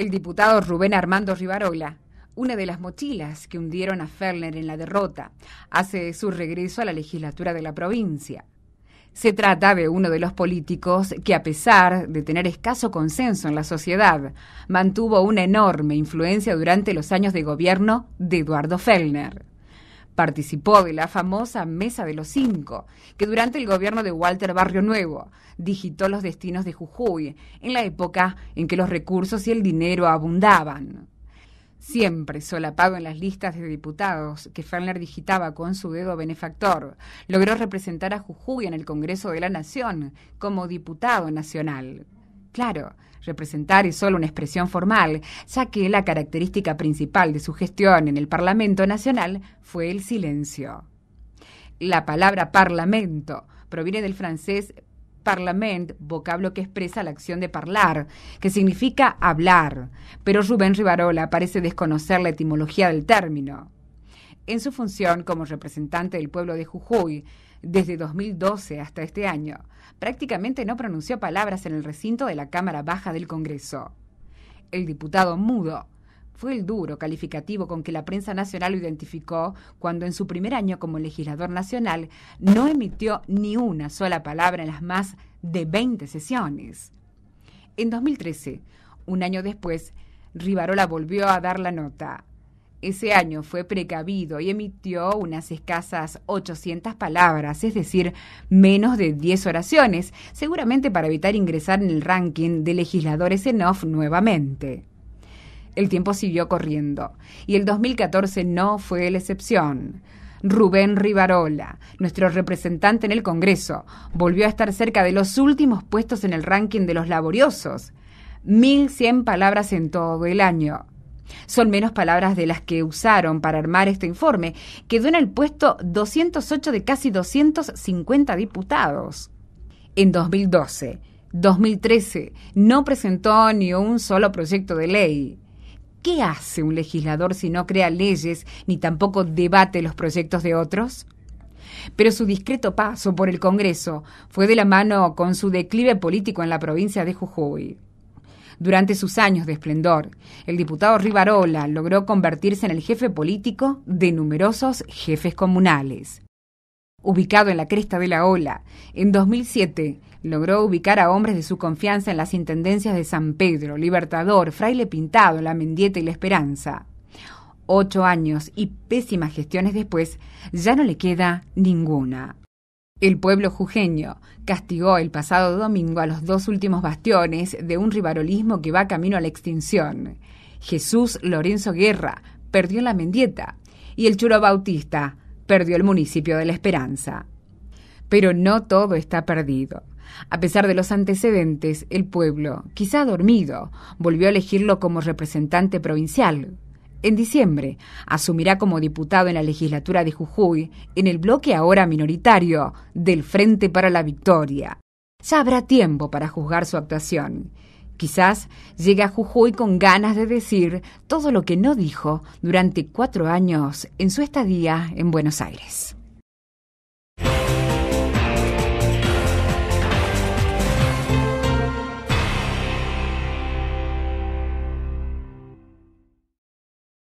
El diputado Rubén Armando Rivarola, una de las mochilas que hundieron a Fellner en la derrota, hace su regreso a la legislatura de la provincia. Se trata de uno de los políticos que, a pesar de tener escaso consenso en la sociedad, mantuvo una enorme influencia durante los años de gobierno de Eduardo Fellner. Participó de la famosa Mesa de los Cinco, que durante el gobierno de Walter Barrio Nuevo digitó los destinos de Jujuy, en la época en que los recursos y el dinero abundaban. Siempre solapado en las listas de diputados que Ferner digitaba con su dedo benefactor, logró representar a Jujuy en el Congreso de la Nación como diputado nacional. Claro, representar es solo una expresión formal, ya que la característica principal de su gestión en el Parlamento Nacional fue el silencio. La palabra parlamento proviene del francés parlement, vocablo que expresa la acción de parlar, que significa hablar, pero Rubén Rivarola parece desconocer la etimología del término en su función como representante del pueblo de Jujuy desde 2012 hasta este año, prácticamente no pronunció palabras en el recinto de la Cámara Baja del Congreso. El diputado mudo fue el duro calificativo con que la prensa nacional lo identificó cuando en su primer año como legislador nacional no emitió ni una sola palabra en las más de 20 sesiones. En 2013, un año después, Rivarola volvió a dar la nota ese año fue precavido y emitió unas escasas 800 palabras, es decir, menos de 10 oraciones, seguramente para evitar ingresar en el ranking de legisladores en off nuevamente. El tiempo siguió corriendo y el 2014 no fue la excepción. Rubén Rivarola, nuestro representante en el Congreso, volvió a estar cerca de los últimos puestos en el ranking de los laboriosos. 1.100 palabras en todo el año. Son menos palabras de las que usaron para armar este informe, quedó en el puesto 208 de casi 250 diputados. En 2012, 2013, no presentó ni un solo proyecto de ley. ¿Qué hace un legislador si no crea leyes ni tampoco debate los proyectos de otros? pero su discreto paso por el Congreso fue de la mano con su declive político en la provincia de Jujuy. Durante sus años de esplendor, el diputado Rivarola logró convertirse en el jefe político de numerosos jefes comunales. Ubicado en la cresta de la ola, en 2007 logró ubicar a hombres de su confianza en las intendencias de San Pedro, Libertador, Fraile Pintado, La Mendieta y La Esperanza. Ocho años y pésimas gestiones después, ya no le queda ninguna. El pueblo jujeño castigó el pasado domingo a los dos últimos bastiones de un rivalismo que va camino a la extinción. Jesús Lorenzo Guerra perdió la Mendieta y el Churo Bautista perdió el municipio de La Esperanza. Pero no todo está perdido. A pesar de los antecedentes, el pueblo, quizá dormido, volvió a elegirlo como representante provincial. En diciembre asumirá como diputado en la legislatura de Jujuy en el bloque ahora minoritario del Frente para la Victoria. Ya habrá tiempo para juzgar su actuación. Quizás llegue a Jujuy con ganas de decir todo lo que no dijo durante cuatro años en su estadía en Buenos Aires.